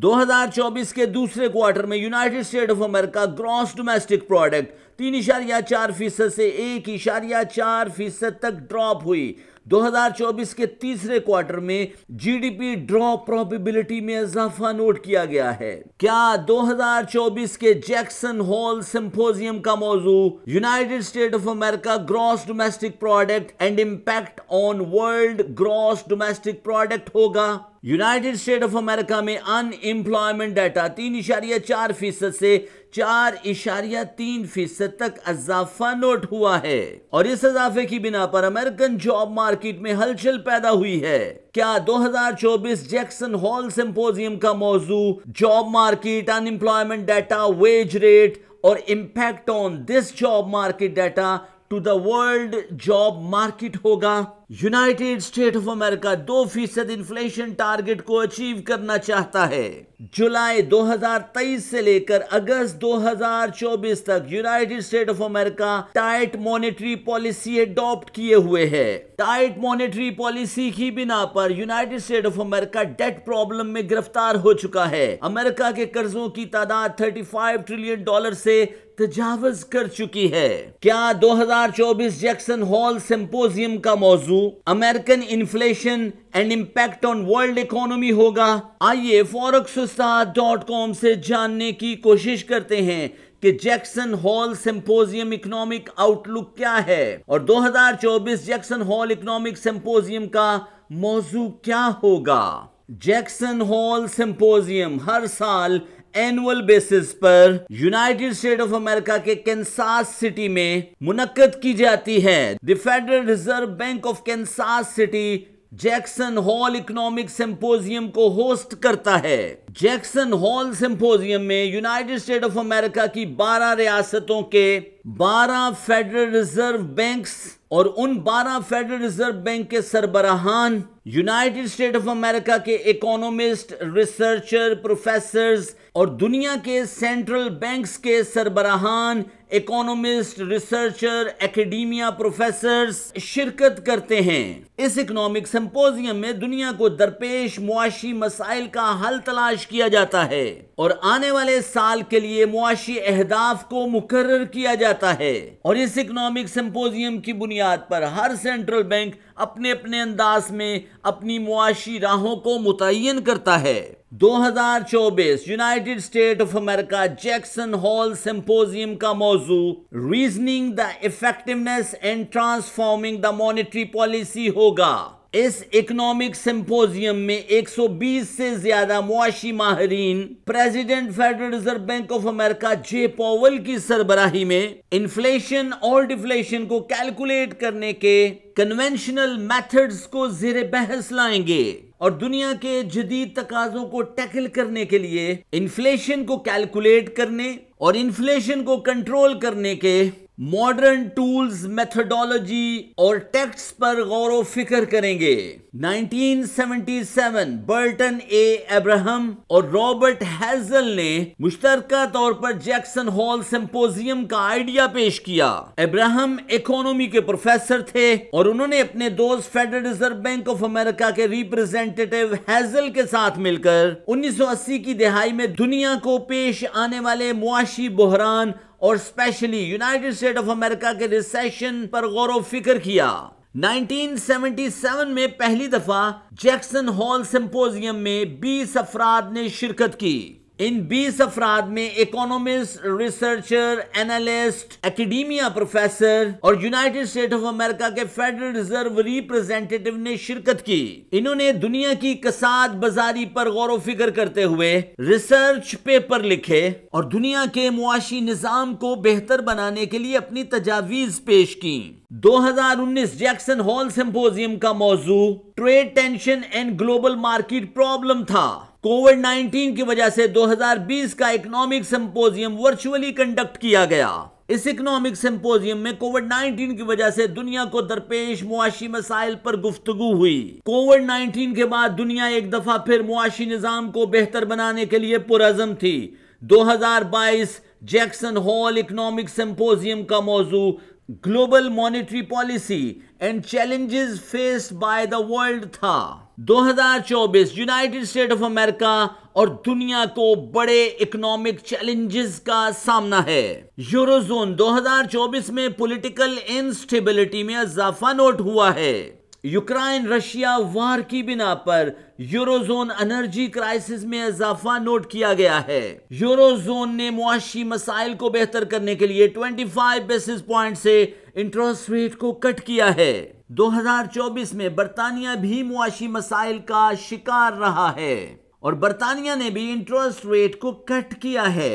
2024 के दूसरे क्वार्टर में United State of America gross domestic product तीन इशारिया चार फीसद से एक इशारिया चार फीसद तक ड्रॉप हुई 2024 के तीसरे क्वार्टर में जीडीपी ड्रॉप प्रोबेबिलिटी में इजाफा नोट किया गया है क्या 2024 के जैक्सन हॉल सिंपोजियम का मौजू United State of America gross domestic product and impact on world gross domestic product होगा यूनाइटेड स्टेट ऑफ अमेरिका में अनएम्प्लॉयमेंट डाटा तीन इशारिया चार फीसद से चार इशारिया तीन फीसद तक अजाफा नोट हुआ है और इस अजाफे की बिना पर अमेरिकन जॉब मार्केट में हलचल पैदा हुई है क्या 2024 जैक्सन हॉल सिंपोजियम का मौजू job market unemployment data wage rate और impact on this job market data to the world job market होगा यूनाइटेड स्टेट ऑफ अमेरिका दो फीसद इन्फ्लेशन टारगेट को अचीव करना चाहता है जुलाई 2023 से लेकर अगस्त 2024 तक United State of America tight monetary policy adopt किए हुए है टाइट मॉनेटरी पॉलिसी की बिना पर United State of America debt problem में गिरफ्तार हो चुका है अमेरिका के कर्जों की तादाद 35 ट्रिलियन डॉलर से तजावज कर चुकी है क्या 2024 जैक्सन हॉल सिंपोजियम का मौजूद American inflation and impact on world economy होगा आइए फॉरक्स डॉट कॉम से जानने की कोशिश करते हैं कि Jackson Hall symposium economic outlook क्या है और 2024 जैक्सन हॉल इकोनॉमिक सिंपोजियम का मौजू क्या होगा जैक्सन हॉल सिंपोजियम हर साल एनुअल बेसिस पर यूनाइटेड स्टेट ऑफ अमेरिका के कैंसास सिटी में मुनद की जाती है the Federal reserve bank of Kansas City Jackson Hall economic symposium को होस्ट करता है जैक्सन हॉल सिंपोजियम में यूनाइटेड स्टेट ऑफ अमेरिका की 12 रियासतों के बारह फेडरल रिजर्व बैंक्स और उन बारह फेडरल रिजर्व बैंक के सरबराहान यूनाइटेड स्टेट ऑफ अमेरिका के इकोनॉमिस्ट रिसर्चर प्रोफेसर्स और दुनिया के सेंट्रल बैंक्स के सरबराहान इकोनॉमिस्ट रिसर्चर एकेडमिया प्रोफेसर्स शिरकत करते हैं इस इकोनॉमिक सम्पोजियम में दुनिया को दरपेश मुआशी मसाइल का हल तलाश किया जाता है और आने वाले साल के लिए मुआशी अहदाफ को मुकर किया जाता जाता है और इस इकोनॉमिक सिंपोजियम की बुनियाद पर हर सेंट्रल बैंक अपने अपने अंदाज में अपनी मुआशी राहों को मुतन करता है 2024 United State of America Jackson Hall symposium का मौजू reasoning the effectiveness and transforming the monetary policy होगा इस इकोनॉमिक सिंपोजियम में 120 से ज्यादा मुआशी माहरीन president Federal reserve bank of America J Powell की सरबराही में इन्फ्लेशन और डिफ्लेशन को कैलकुलेट करने के कन्वेंशनल मेथड्स को जेर बहस लाएंगे और दुनिया के जदीद तकाजों को टैकल करने के लिए इन्फ्लेशन को कैलकुलेट करने और इन्फ्लेशन को कंट्रोल करने के मॉडर्न टूल्स मेथडोलॉजी और टेक्स्ट पर गौर फिक्र करेंगे 1977 बर्टन ए एब्राहम और रॉबर्ट हैजल ने मुश्तर तौर पर जैक्सन हॉल सिंपोजियम का आइडिया पेश किया एब्राहम इकोनॉमी के प्रोफेसर थे और उन्होंने अपने दोस्त Federal reserve bank of America के रिप्रेजेंटेटिव हैजल के साथ मिलकर 1980 की दिहाई में दुनिया को पेश आने वाले मुआशी बहरान और specially United State of America के रिसेशन पर गौर फिक्र किया 1977 में पहली दफा जैक्सन हॉल सिंपोजियम में 20 अफराद ने शिरकत की इन 20 अफराद में economist researcher analyst academia professor और यूनाइटेड स्टेट ऑफ अमेरिका के फेडरल रिजर्व रिप्रेजेंटेटिव ने शिरकत की इन्होंने दुनिया की कसाद बाजारी पर गौर फिक्र करते हुए रिसर्च पेपर लिखे और दुनिया के मुआशी निज़ाम को बेहतर बनाने के लिए अपनी तजावीज पेश की 2019 जैक्सन हॉल सिंपोजियम का मौजू trade tension and global market problem था कोविड 19 की वजह से 2020 का इकोनॉमिक सिंपोजियम वर्चुअली कंडक्ट किया गया इस इकोनॉमिक सिंपोजियम में कोविड 19 की वजह से दुनिया को दरपेश मुआशी मसाइल पर गुफ्तगु हुई कोविड 19 के बाद दुनिया एक दफा फिर मुआशी निज़ाम को बेहतर बनाने के लिए पुरजम थी 2022 जैक्सन हॉल इकोनॉमिक सिंपोजियम का मौजू global monetary policy and challenges faced by the world था 2024 यूनाइटेड स्टेट ऑफ अमेरिका और दुनिया को बड़े इकोनॉमिक चैलेंजेस का सामना है यूरोजोन 2024 में पॉलिटिकल इनस्टेबिलिटी में इजाफा नोट हुआ है यूक्रेन रशिया वार की बिना पर यूरोजोन एनर्जी क्राइसिस में इजाफा नोट किया गया है यूरोजोन ने मुआशी मसाइल को बेहतर करने के लिए 25 बेसिस पॉइंट से इंटरेस्ट रेट को कट किया है 2024 में बरतानिया भी मुआशी मसाइल का शिकार रहा है और बरतानिया ने भी इंटरेस्ट रेट को कट किया है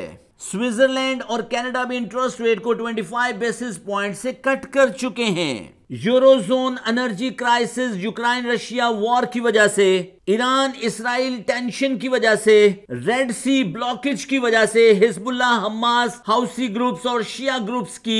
स्विट्जरलैंड और कनाडा भी इंटरेस्ट रेट को 25 बेसिस पॉइंट से कट कर चुके हैं eurozone energy crisis Ukraine Russia war की वजह से ईरान इसराइल टेंशन की वजह से रेड सी ब्लॉकेज की वजह से हिजबुल्ला हमास हाउसी ग्रुप्स और शिया ग्रुप्स की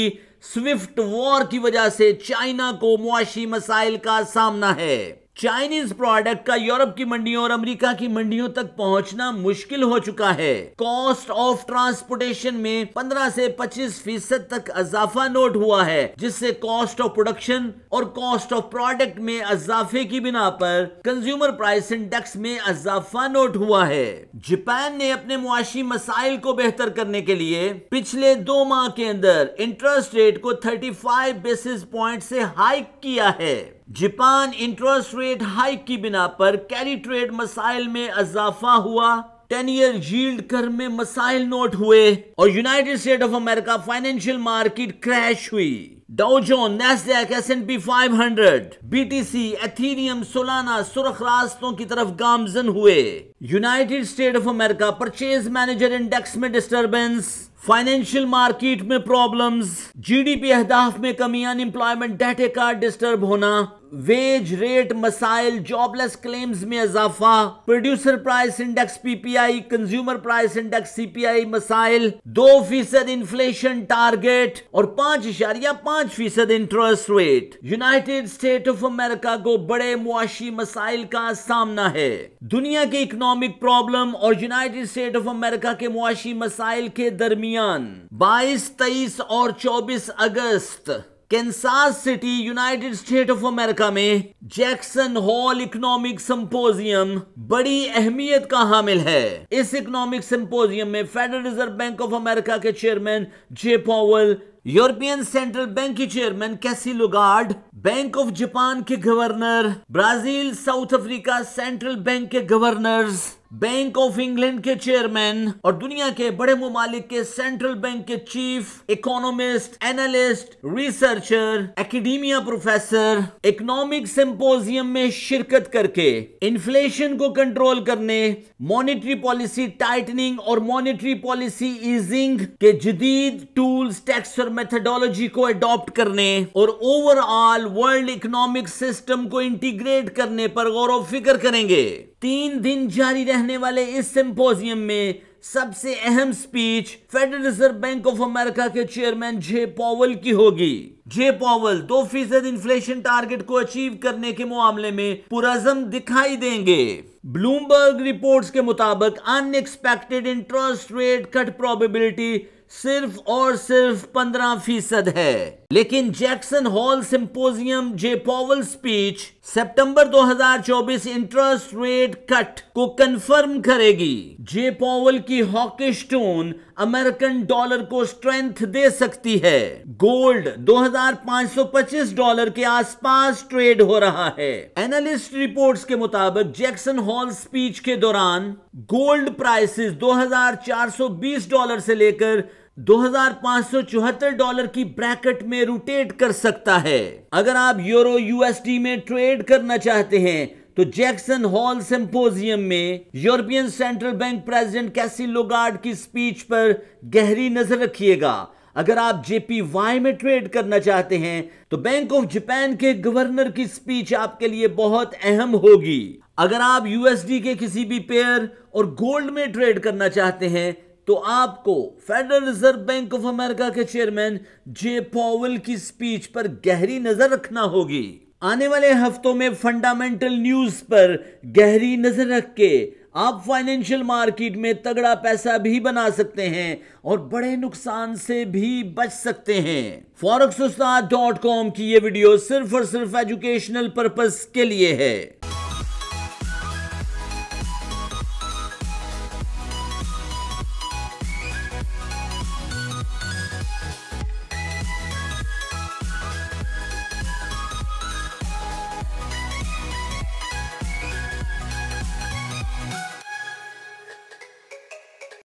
स्विफ्ट वॉर की वजह से चाइना को मुआशी मसाइल का सामना है चाइनीज प्रोडक्ट का यूरोप की मंडियों और अमेरिका की मंडियों तक पहुंचना मुश्किल हो चुका है कॉस्ट ऑफ ट्रांसपोर्टेशन में 15 से 25 फीसद तक अजाफा नोट हुआ है जिससे कॉस्ट ऑफ प्रोडक्शन और कॉस्ट ऑफ प्रोडक्ट में अजाफे की बिना पर कंज्यूमर प्राइस इंडेक्स में अजाफा नोट हुआ है जापान ने अपने मुआशी मसाइल को बेहतर करने के लिए पिछले दो माह के अंदर इंटरेस्ट रेट को थर्टी बेसिस पॉइंट से हाइक किया है जापान इंटरेस्ट रेट हाइक की बिना पर कैरी ट्रेड मसाइल में इजाफा हुआ टेन ईयर जील्ड कर में मसाइल नोट हुए और United State of America financial market crash हुई Dow Jones Nasdaq S N P five hundred B T C Ethereum Solana सुरख रास्तों की तरफ गामजन हुए United State of America purchase manager index में डिस्टर्बेंस फाइनेंशियल मार्केट में प्रॉब्लम्स जीडीपी अहदाफ में कमी अनएम्प्लॉयमेंट डेटे का डिस्टर्ब होना वेज रेट मसाइल जॉबलेस क्लेम्स में इजाफा producer price index PPI consumer price index CPI मसाइल दो फीसद इन्फ्लेशन टारगेट और पांच इशारिया पांच फीसद interest rate United State of America को बड़े मुआशी मसाइल का सामना है दुनिया के इकोनॉमिक प्रॉब्लम और यूनाइटेड स्टेट ऑफ अमेरिका के मुआशी मसाइल के दरमियान बाईस तेईस और चौबीस अगस्त Kansas City United State of America में जैक्सन हॉल इकोनॉमिक सिंपोजियम बड़ी अहमियत का हामिल है इस इकोनॉमिक सिंपोजियम में Federal reserve bank of America के chairman J Powell European Central bank के चेयरमैन कैसी लुगार्ड बैंक ऑफ जापान के governor Brazil South Africa central bank के गवर्नर्स बैंक ऑफ इंग्लैंड के चेयरमैन और दुनिया के बड़े ममालिक के सेंट्रल बैंक के chief economist analyst researcher academia professor economic symposium में शिरकत करके इन्फ्लेशन को कंट्रोल करने मॉनेटरी पॉलिसी टाइटनिंग और मॉनेटरी पॉलिसी इजिंग के जदीद टूल्स टैक्स और मेथडोलॉजी को अडॉप्ट करने और ओवरऑल वर्ल्ड इकोनॉमिक सिस्टम को इंटीग्रेट करने पर गौर फिक्र करेंगे तीन दिन जारी रहने वाले इस सिंपोजियम में सबसे अहम speech Federal reserve bank of America के चेयरमैन जे पॉवल की होगी जे पॉवल दो फीसद इन्फ्लेशन टारगेट को अचीव करने के मामले में पुराजम दिखाई देंगे ब्लूमबर्ग रिपोर्ट्स के मुताबिक unexpected interest rate cut probability सिर्फ और सिर्फ पंद्रह फीसद है लेकिन Jackson Hall symposium J Powell speech सितंबर 2024 इंटरेस्ट रेट कट को कंफर्म करेगी जे पॉवल की हॉकिश टोन अमेरिकन डॉलर को स्ट्रेंथ दे सकती है गोल्ड 2525 डॉलर के आसपास ट्रेड हो रहा है एनालिस्ट रिपोर्ट्स के मुताबिक जैक्सन हॉल स्पीच के दौरान गोल्ड प्राइसेस 2420 डॉलर से लेकर दो डॉलर की ब्रैकेट में रोटेट कर सकता है अगर आप यूरो यूएसडी में ट्रेड करना चाहते हैं तो जैक्सन हॉल सिंपोजियम में यूरोपियन सेंट्रल बैंक प्रेसिडेंट कैसी लोगार्ड की स्पीच पर गहरी नजर रखिएगा अगर आप जेपी वाई में ट्रेड करना चाहते हैं तो बैंक ऑफ जापान के गवर्नर की स्पीच आपके लिए बहुत अहम होगी अगर आप यूएसडी के किसी भी पेयर और गोल्ड में ट्रेड करना चाहते हैं तो आपको federal reserve bank of America के चेयरमैन जे पॉवल की स्पीच पर गहरी नजर रखना होगी आने वाले हफ्तों में फंडामेंटल न्यूज पर गहरी नजर रख के आप फाइनेंशियल मार्केट में तगड़ा पैसा भी बना सकते हैं और बड़े नुकसान से भी बच सकते हैं फॉरक्स की ये वीडियो सिर्फ और सिर्फ एजुकेशनल पर्पस के लिए है